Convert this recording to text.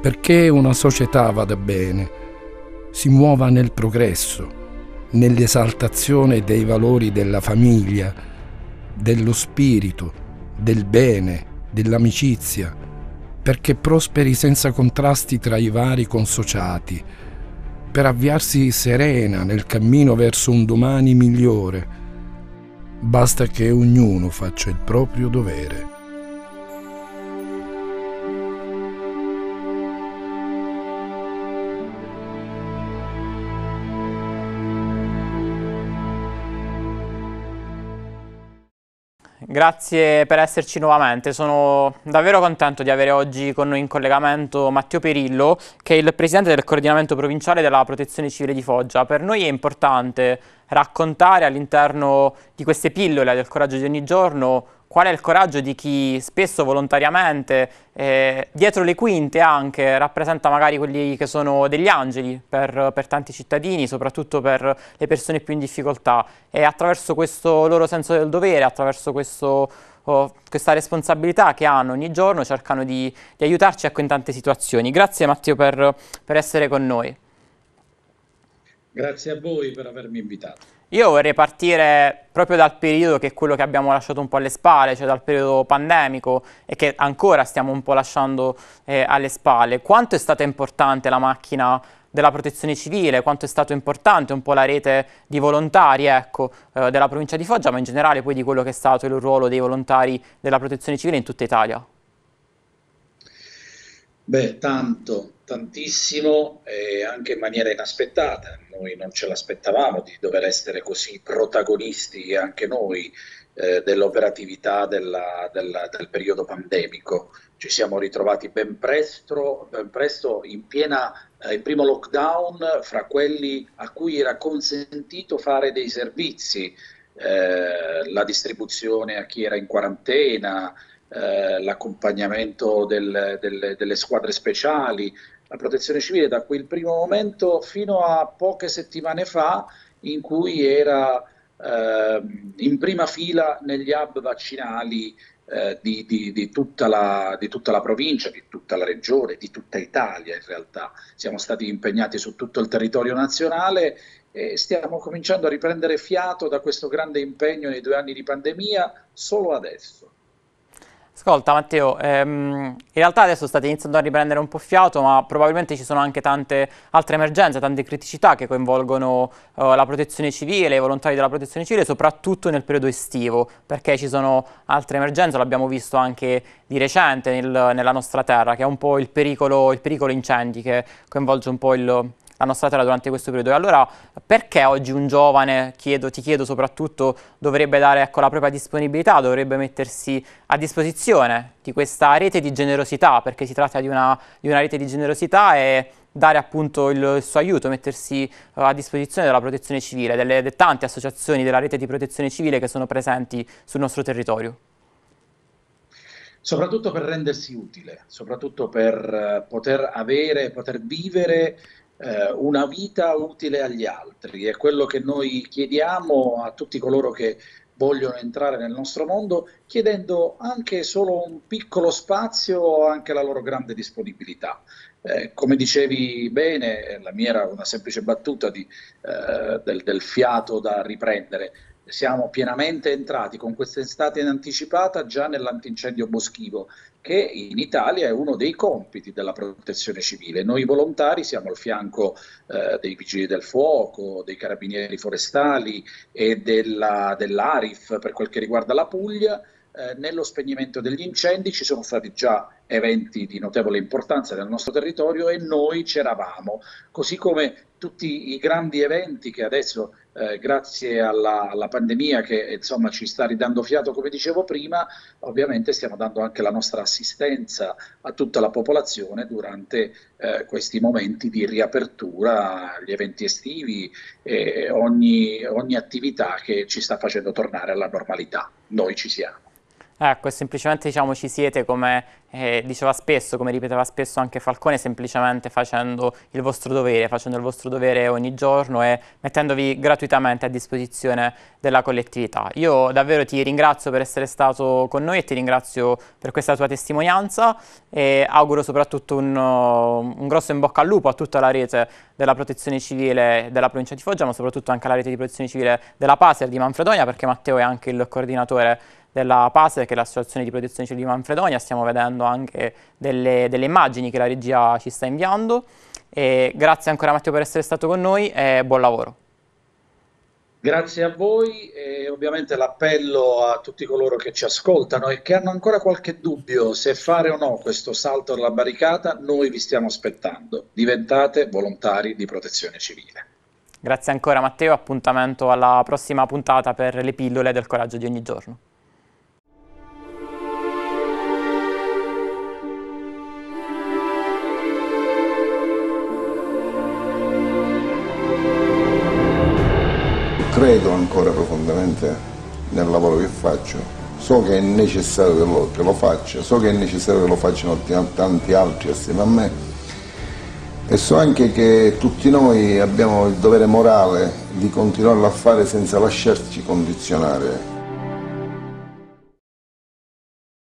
perché una società vada bene, si muova nel progresso, nell'esaltazione dei valori della famiglia, dello spirito, del bene, dell'amicizia, perché prosperi senza contrasti tra i vari consociati, per avviarsi serena nel cammino verso un domani migliore. Basta che ognuno faccia il proprio dovere. Grazie per esserci nuovamente, sono davvero contento di avere oggi con noi in collegamento Matteo Perillo che è il Presidente del Coordinamento Provinciale della Protezione Civile di Foggia. Per noi è importante raccontare all'interno di queste pillole del coraggio di ogni giorno qual è il coraggio di chi spesso volontariamente, eh, dietro le quinte anche, rappresenta magari quelli che sono degli angeli per, per, tanti cittadini, soprattutto per le persone più in difficoltà e attraverso questo loro senso del dovere, attraverso questo, oh, questa responsabilità che hanno ogni giorno cercano di, di aiutarci ecco, in tante situazioni. Grazie Matteo per, per essere con noi. Grazie a voi per avermi invitato. Io vorrei partire proprio dal periodo che è quello che abbiamo lasciato un po' alle spalle, cioè dal periodo pandemico e che ancora stiamo un po' lasciando eh, alle spalle. Quanto è stata importante la macchina della protezione civile, quanto è stato importante un po' la rete di volontari ecco, eh, della provincia di Foggia, ma in generale poi di quello che è stato il ruolo dei volontari della protezione civile in tutta Italia? Beh, tanto, tantissimo e anche in maniera inaspettata. Noi non ce l'aspettavamo di dover essere così protagonisti anche noi eh, dell'operatività della, della, del periodo pandemico. Ci siamo ritrovati ben presto, ben presto in piena eh, il primo lockdown fra quelli a cui era consentito fare dei servizi, eh, la distribuzione a chi era in quarantena, eh, l'accompagnamento del, del, delle squadre speciali, la protezione civile da quel primo momento fino a poche settimane fa in cui era eh, in prima fila negli hub vaccinali eh, di, di, di, tutta la, di, tutta la, provincia, di tutta la regione, di tutta Italia in realtà. Siamo stati impegnati su tutto il territorio nazionale e stiamo cominciando a riprendere fiato da questo grande impegno nei due anni di pandemia solo adesso. Ascolta Matteo, ehm, in realtà adesso state iniziando a riprendere un po' fiato, ma probabilmente ci sono anche tante altre emergenze, tante criticità che coinvolgono eh, la protezione civile, i volontari della protezione civile, soprattutto nel periodo estivo, perché ci sono altre emergenze, l'abbiamo visto anche di recente nel, nella nostra terra, che è un po' il pericolo, il pericolo incendi che coinvolge un po' il, la nostra terra durante questo periodo. E allora perché oggi un giovane, chiedo, ti chiedo soprattutto, dovrebbe dare ecco, la propria disponibilità, dovrebbe mettersi a disposizione di questa rete di generosità, perché si tratta di una, di una rete di generosità e dare appunto il, suo aiuto, mettersi eh, a disposizione della protezione civile, delle, delle tante associazioni della rete di protezione civile che sono presenti sul nostro territorio. Soprattutto per rendersi utile, soprattutto per eh, poter avere, poter vivere eh, una vita utile agli altri. È quello che noi chiediamo a tutti coloro che vogliono entrare nel nostro mondo, chiedendo anche solo un piccolo spazio, anche la loro grande disponibilità. Eh, come dicevi bene, la mia era una semplice battuta di, eh, del, del fiato da riprendere. Siamo pienamente entrati con quest'estate in anticipata già nell'antincendio boschivo, che in Italia è uno dei compiti della protezione civile. Noi volontari siamo al fianco eh, dei vigili del fuoco, dei carabinieri forestali e della, dell'ARIF per quel che riguarda la Puglia. Eh, nello spegnimento degli incendi ci sono stati già eventi di notevole importanza nel nostro territorio e noi c'eravamo, così come tutti i grandi eventi che adesso eh, grazie alla, alla, pandemia che insomma ci sta ridando fiato come dicevo prima, ovviamente stiamo dando anche la nostra assistenza a tutta la popolazione durante eh, questi momenti di riapertura, gli eventi estivi e ogni, ogni attività che ci sta facendo tornare alla normalità. Noi ci siamo. Ecco, semplicemente diciamo ci siete come eh, diceva spesso, come ripeteva spesso anche Falcone, semplicemente facendo il vostro dovere, facendo il vostro dovere ogni giorno e mettendovi gratuitamente a disposizione della collettività. Io davvero ti ringrazio per essere stato con noi e ti ringrazio per questa tua testimonianza e auguro soprattutto un, un grosso in bocca al lupo a tutta la rete della protezione civile della provincia di Foggia, ma soprattutto anche alla rete di protezione civile della Paser di Manfredonia, perché Matteo è anche il coordinatore della PASE, che è l'associazione di protezione civile di Manfredonia, stiamo vedendo anche delle, delle immagini che la regia ci sta inviando. E grazie ancora Matteo per essere stato con noi e buon lavoro. Grazie a voi e ovviamente l'appello a tutti coloro che ci ascoltano e che hanno ancora qualche dubbio se fare o no questo salto alla barricata, noi vi stiamo aspettando. Diventate volontari di protezione civile. Grazie ancora Matteo, appuntamento alla prossima puntata per le pillole del coraggio di ogni giorno. Credo ancora profondamente nel lavoro che faccio, so che è necessario che lo faccia, so che è necessario che lo facciano tanti altri assieme a me e so anche che tutti noi abbiamo il dovere morale di continuarlo a fare senza lasciarci condizionare.